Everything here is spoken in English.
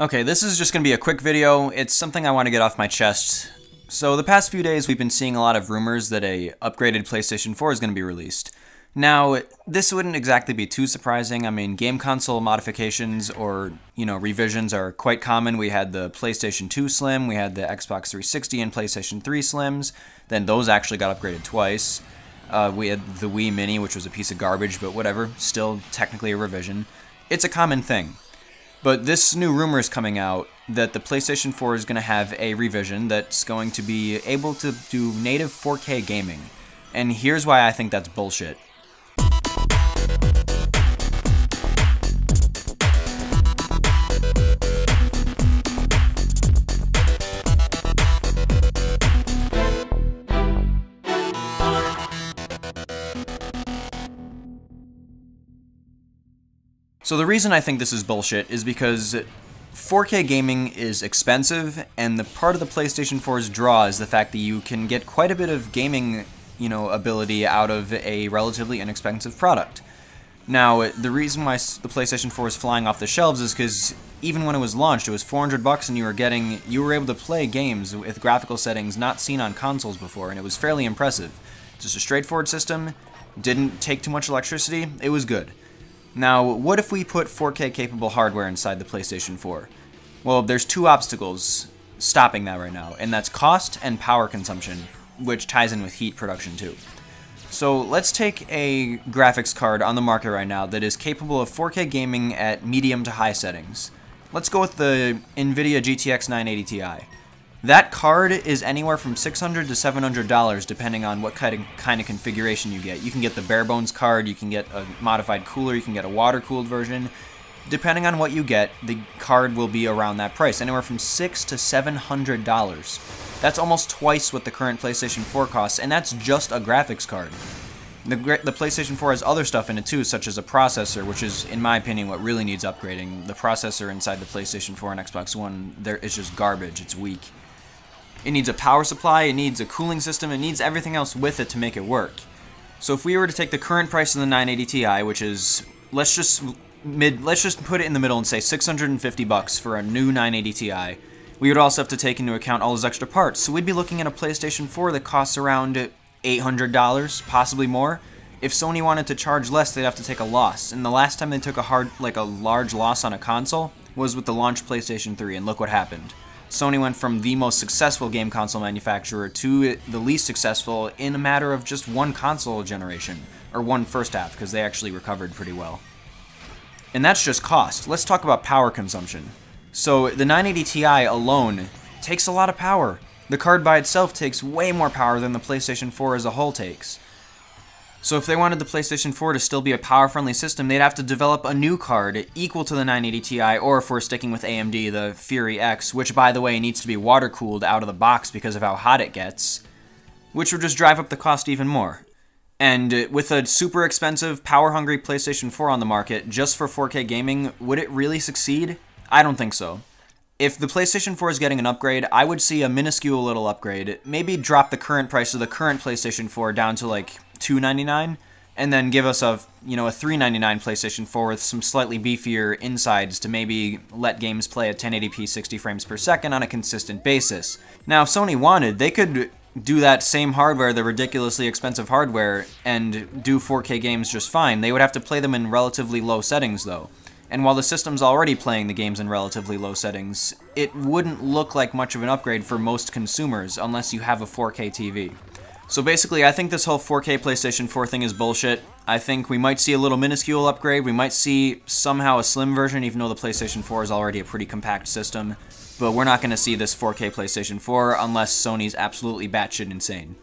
Okay, this is just going to be a quick video. It's something I want to get off my chest. So the past few days we've been seeing a lot of rumors that a upgraded PlayStation 4 is going to be released. Now, this wouldn't exactly be too surprising. I mean, game console modifications or, you know, revisions are quite common. We had the PlayStation 2 Slim, we had the Xbox 360 and PlayStation 3 Slims, then those actually got upgraded twice. Uh, we had the Wii Mini, which was a piece of garbage, but whatever, still technically a revision. It's a common thing. But this new rumor is coming out that the PlayStation 4 is going to have a revision that's going to be able to do native 4K gaming. And here's why I think that's bullshit. So the reason I think this is bullshit is because 4K gaming is expensive, and the part of the PlayStation 4's draw is the fact that you can get quite a bit of gaming, you know, ability out of a relatively inexpensive product. Now, the reason why the PlayStation 4 is flying off the shelves is because even when it was launched, it was 400 bucks, and you were getting you were able to play games with graphical settings not seen on consoles before, and it was fairly impressive. Just a straightforward system, didn't take too much electricity, it was good. Now, what if we put 4K capable hardware inside the PlayStation 4? Well, there's two obstacles stopping that right now, and that's cost and power consumption, which ties in with heat production too. So let's take a graphics card on the market right now that is capable of 4K gaming at medium to high settings. Let's go with the NVIDIA GTX 980 Ti. That card is anywhere from $600 to $700 depending on what kind of, kind of configuration you get. You can get the bare bones card, you can get a modified cooler, you can get a water cooled version. Depending on what you get, the card will be around that price, anywhere from $6 to $700. That's almost twice what the current PlayStation 4 costs, and that's just a graphics card. The, the PlayStation 4 has other stuff in it too, such as a processor, which is, in my opinion, what really needs upgrading. The processor inside the PlayStation 4 and Xbox One there is just garbage, it's weak. It needs a power supply, it needs a cooling system, it needs everything else with it to make it work. So if we were to take the current price of the 980 Ti, which is, let's just mid, let's just put it in the middle and say 650 bucks for a new 980 Ti, we would also have to take into account all those extra parts. So we'd be looking at a PlayStation 4 that costs around $800, possibly more. If Sony wanted to charge less, they'd have to take a loss. And the last time they took a hard, like a large loss on a console was with the launch PlayStation 3, and look what happened. Sony went from the most successful game console manufacturer to the least successful in a matter of just one console generation, or one first half, because they actually recovered pretty well. And that's just cost. Let's talk about power consumption. So the 980 Ti alone takes a lot of power. The card by itself takes way more power than the PlayStation 4 as a whole takes. So if they wanted the PlayStation 4 to still be a power-friendly system, they'd have to develop a new card equal to the 980 Ti, or if we're sticking with AMD, the Fury X, which by the way needs to be water-cooled out of the box because of how hot it gets, which would just drive up the cost even more. And uh, with a super expensive, power-hungry PlayStation 4 on the market just for 4K gaming, would it really succeed? I don't think so. If the PlayStation 4 is getting an upgrade, I would see a minuscule little upgrade. Maybe drop the current price of the current PlayStation 4 down to like 299, dollars and then give us a you know a 399 PlayStation 4 with some slightly beefier insides to maybe let games play at 1080p 60 frames per second on a consistent basis. Now if Sony wanted, they could do that same hardware, the ridiculously expensive hardware, and do 4K games just fine. They would have to play them in relatively low settings though. And while the system's already playing the games in relatively low settings, it wouldn't look like much of an upgrade for most consumers unless you have a 4K TV. So basically, I think this whole 4K PlayStation 4 thing is bullshit. I think we might see a little minuscule upgrade, we might see somehow a slim version, even though the PlayStation 4 is already a pretty compact system. But we're not going to see this 4K PlayStation 4 unless Sony's absolutely batshit insane.